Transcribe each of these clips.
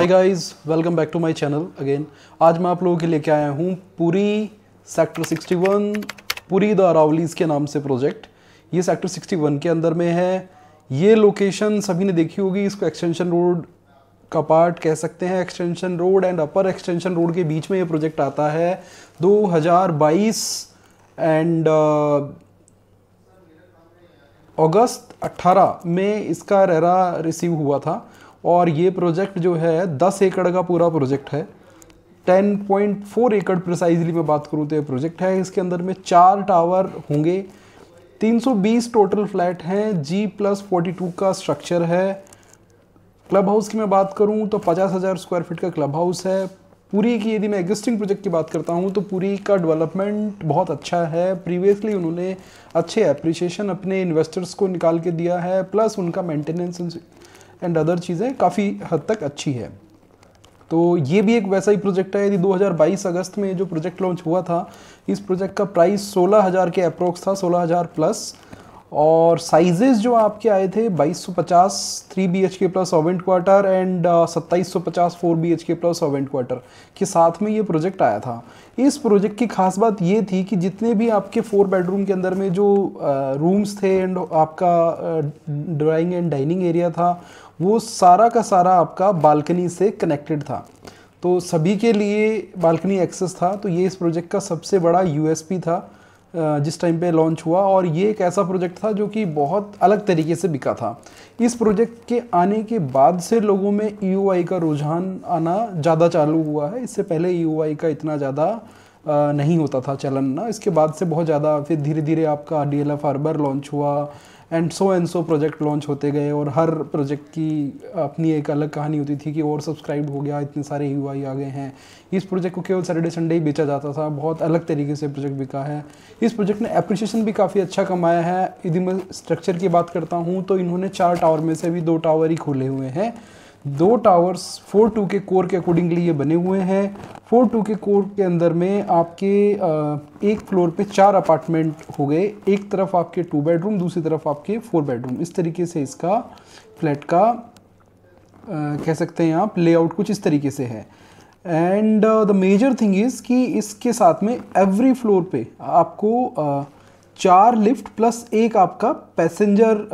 hi guys welcome back to my channel again आज मैं आप लोगों के लेके आया हूँ पूरी सेक्टर 61 पूरी द अरावलीज के नाम से प्रोजेक्ट ये सेक्टर 61 के अंदर में है ये लोकेशन सभी ने देखी होगी इसको एक्सटेंशन रोड का पार्ट कह सकते हैं extension road and upper extension road के बीच में ये प्रोजेक्ट आता है दो एंड uh, अगस्त 18 में इसका रेरा रिसीव हुआ था और ये प्रोजेक्ट जो है दस एकड़ का पूरा प्रोजेक्ट है टेन पॉइंट फोर एकड़ प्रिसाइजली मैं बात करूँ तो ये प्रोजेक्ट है इसके अंदर में चार टावर होंगे तीन सौ बीस टोटल फ्लैट हैं जी प्लस फोर्टी टू का स्ट्रक्चर है क्लब हाउस की मैं बात करूँ तो पचास हज़ार स्क्वायर फीट का क्लब हाउस है पूरी की यदि मैं एग्जिस्टिंग प्रोजेक्ट की बात करता हूं तो पूरी का डेवलपमेंट बहुत अच्छा है प्रीवियसली उन्होंने अच्छे एप्रिसिएशन अपने इन्वेस्टर्स को निकाल के दिया है प्लस उनका मेंटेनेंस एंड अदर चीज़ें काफ़ी हद तक अच्छी है तो ये भी एक वैसा ही प्रोजेक्ट है यदि 2022 अगस्त में जो प्रोजेक्ट लॉन्च हुआ था इस प्रोजेक्ट का प्राइस 16000 के अप्रोक्स था 16000 प्लस और साइजेस जो आपके आए थे 2250 3 के प्लस ओवेंट क्वार्टर एंड 2750 4 के प्लस ओवेंट क्वार्टर के साथ में ये प्रोजेक्ट आया था इस प्रोजेक्ट की खास बात ये थी कि जितने भी आपके फोर बेडरूम के अंदर में जो रूम्स uh, थे एंड आपका ड्राइंग एंड डाइनिंग एरिया था वो सारा का सारा आपका बालकनी से कनेक्टेड था तो सभी के लिए बालकनी एक्सेस था तो ये इस प्रोजेक्ट का सबसे बड़ा यूएसपी था जिस टाइम पे लॉन्च हुआ और ये एक ऐसा प्रोजेक्ट था जो कि बहुत अलग तरीके से बिका था इस प्रोजेक्ट के आने के बाद से लोगों में ई e का रुझान आना ज़्यादा चालू हुआ है इससे पहले ई e का इतना ज़्यादा नहीं होता था चलन ना इसके बाद से बहुत ज़्यादा फिर धीरे धीरे आपका D L F harbour launch हुआ and so and so project launch होते गए और हर प्रोजेक्ट की अपनी एक अलग कहानी होती थी कि और सब्सक्राइब हो गया इतने सारे यू आ गए हैं इस प्रोजेक्ट को केवल सैटरडे संडे ही बेचा जाता था बहुत अलग तरीके से प्रोजेक्ट बिका है इस प्रोजेक्ट ने अप्रिसिएशन भी काफ़ी अच्छा कमाया है यदि मैं स्ट्रक्चर की बात करता हूँ तो इन्होंने चार टावर में से भी दो टावर ही खोले हुए हैं दो टावर्स फोर टू के कोर के अकॉर्डिंगली ये बने हुए हैं फोर टू के कोर के अंदर में आपके एक फ्लोर पे चार अपार्टमेंट हो गए एक तरफ आपके टू बेडरूम दूसरी तरफ आपके फोर बेडरूम इस तरीके से इसका फ्लैट का कह सकते हैं आप लेआउट कुछ इस तरीके से है and the major thing is कि इसके साथ में एवरी फ्लोर पे आपको चार लिफ्ट प्लस एक आपका पैसेंजर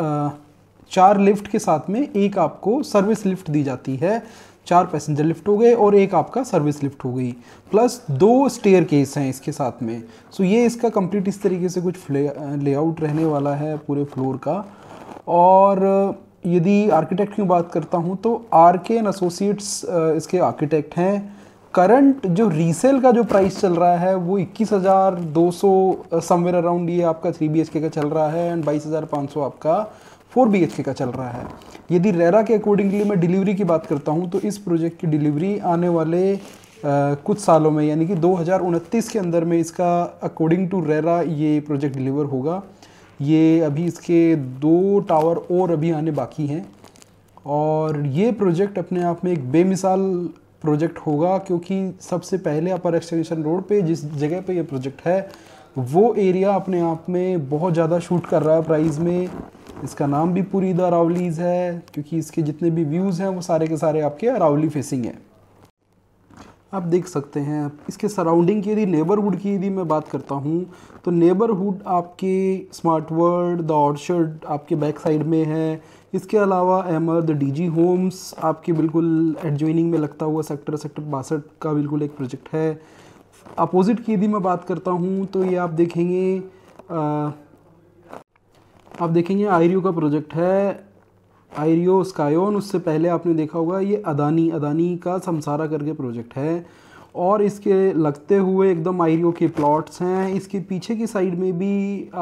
चार लिफ्ट के साथ में एक आपको सर्विस लिफ्ट दी जाती है चार पैसेंजर लिफ्ट हो गए और एक आपका सर्विस लिफ्ट हो गई प्लस दो स्टेयर केस हैं इसके साथ में सो ये इसका कंप्लीट इस तरीके से कुछ लेआउट रहने वाला है पूरे फ्लोर का और यदि आर्किटेक्ट की बात करता हूँ तो आर के एन एसोसिएट्स इसके आर्किटेक्ट हैं करंट जो रीसेल का जो प्राइस चल रहा है वो इक्कीस हज़ार दो सौ समवेयर अराउंड ये आपका थ्री बी का चल रहा है एंड बाईस हज़ार पाँच सौ आपका फोर बी का चल रहा है यदि रेरा के अकॉर्डिंगली मैं डिलीवरी की बात करता हूँ तो इस प्रोजेक्ट की डिलीवरी आने वाले Uh, कुछ सालों में यानी कि दो के अंदर में इसका अकॉर्डिंग टू रेरा ये प्रोजेक्ट डिलीवर होगा ये अभी इसके दो टावर और अभी आने बाकी हैं और ये प्रोजेक्ट अपने आप में एक बेमिसाल प्रोजेक्ट होगा क्योंकि सबसे पहले अपर एक्सटेंशन रोड पे जिस जगह पे ये प्रोजेक्ट है वो एरिया अपने आप में बहुत ज़्यादा शूट कर रहा है प्राइस में इसका नाम भी पूरी द अरावलीज़ है क्योंकि इसके जितने भी व्यूज़ हैं वो सारे के सारे आपके अरावली फेसिंग है आप देख सकते हैं इसके सराउंडिंग की यदि नेबरहुड की यदि मैं बात करता हूँ तो नेबरहुड आपके स्मार्ट वर्ल्ड द ऑर्चर्ड आपके बैक साइड में है इसके अलावा Emaar the D G homes आपके बिल्कुल एडजॉइनिंग में लगता हुआ सेक्टर सेक्टर बासठ का बिल्कुल एक प्रोजेक्ट है अपोजिट की यदि मैं बात करता हूँ तो ये आप देखेंगे आ, आप देखेंगे आई का प्रोजेक्ट है आयरियो स्कायोन उससे पहले आपने देखा होगा ये अदानी अदानी का समसारा करके प्रोजेक्ट है और इसके लगते हुए एकदम आयरियो के प्लॉट्स हैं इसके पीछे की साइड में भी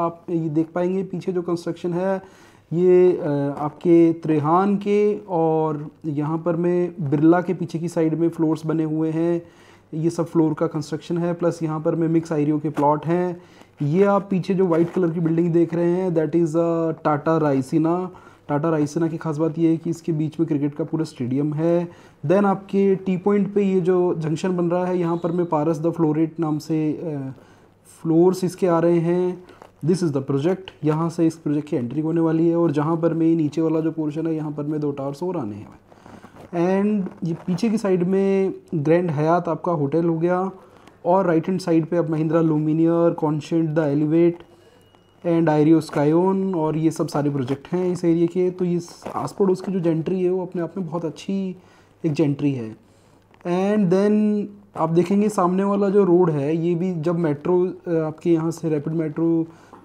आप ये देख पाएंगे पीछे जो कंस्ट्रक्शन है ये आपके त्रेहान के और यहाँ पर मैं बिरला के पीछे की साइड में फ्लोर्स बने हुए हैं ये सब फ्लोर का कंस्ट्रक्शन है प्लस यहाँ पर में मिक्स आयरियो के प्लॉट हैं ये आप पीछे जो वाइट कलर की बिल्डिंग देख रहे हैं that is a Tata Raisina Tata Raisina की खास बात यह है कि इसके बीच में क्रिकेट का पूरा स्टेडियम है देन आपके टी पॉइंट पे ये जो जंक्शन बन रहा है यहाँ पर मैं पारस द फ्लोरेट नाम से फ्लोर्स uh, इसके आ रहे हैं दिस इज़ द प्रोजेक्ट यहाँ से इस प्रोजेक्ट की एंट्री होने वाली है और जहाँ पर मैं नीचे वाला जो पोर्शन है यहाँ पर मैं दो टावर्स और आने हैं एंड ये पीछे की साइड में ग्रैंड हयात आपका होटल हो गया और राइट हैंड साइड पे अब Mahindra Luminare Conscient the Elevate and Ireo Skyon और ये सब सारे प्रोजेक्ट हैं इस एरिए के तो ये पड़ोस की जो जेंट्री है वो अपने आप में बहुत अच्छी एक जेंट्री है एंड देन आप देखेंगे सामने वाला जो रोड है ये भी जब मेट्रो आपके यहाँ से रैपिड मेट्रो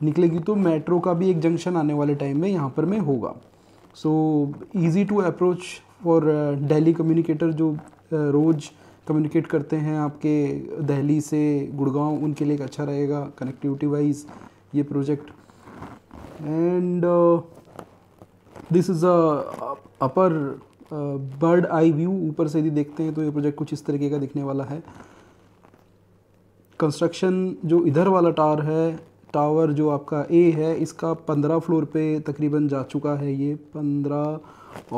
निकलेगी तो मेट्रो का भी एक जंक्शन आने वाले टाइम में यहाँ पर में होगा so easy to approach for daily communicator जो रोज़ कम्युनिकेट करते हैं आपके दहली से गुड़गांव उनके लिए अच्छा रहेगा कनेक्टिविटी वाइज ये project and this is a upper bird eye view ऊपर से यदि देखते हैं तो ये प्रोजेक्ट कुछ इस तरीके का दिखने वाला है कंस्ट्रक्शन जो इधर वाला टावर है टावर जो आपका ए है इसका पंद्रह फ्लोर पे तकरीबन जा चुका है ये पंद्रह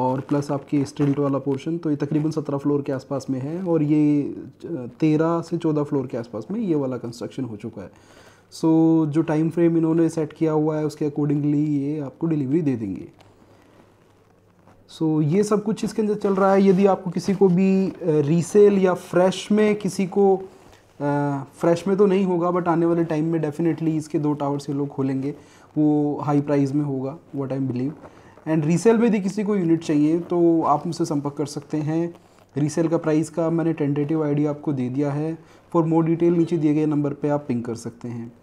और प्लस आपके स्टिल्ट वाला पोर्शन तो ये तकरीबन सत्रह फ्लोर के आसपास में है और ये तेरह से चौदह फ्लोर के आसपास में ये वाला कंस्ट्रक्शन हो चुका है सो so, जो टाइम फ्रेम इन्होंने सेट किया हुआ है उसके अकॉर्डिंगली ये आपको डिलीवरी दे देंगे सो so, ये सब कुछ इसके अंदर चल रहा है यदि आपको किसी को भी रीसेल या फ्रेश में किसी को आ, फ्रेश में तो नहीं होगा बट आने वाले टाइम में डेफिनेटली इसके दो टावर से लोग खोलेंगे वो हाई प्राइस में होगा what I believe and resale में यदि किसी को यूनिट चाहिए तो आप मुझसे संपर्क कर सकते हैं रीसेल का प्राइस का मैंने टेंटेटिव आईडी आपको दे दिया है फॉर मोर डिटेल नीचे दिए गए नंबर पे आप पिंक कर सकते हैं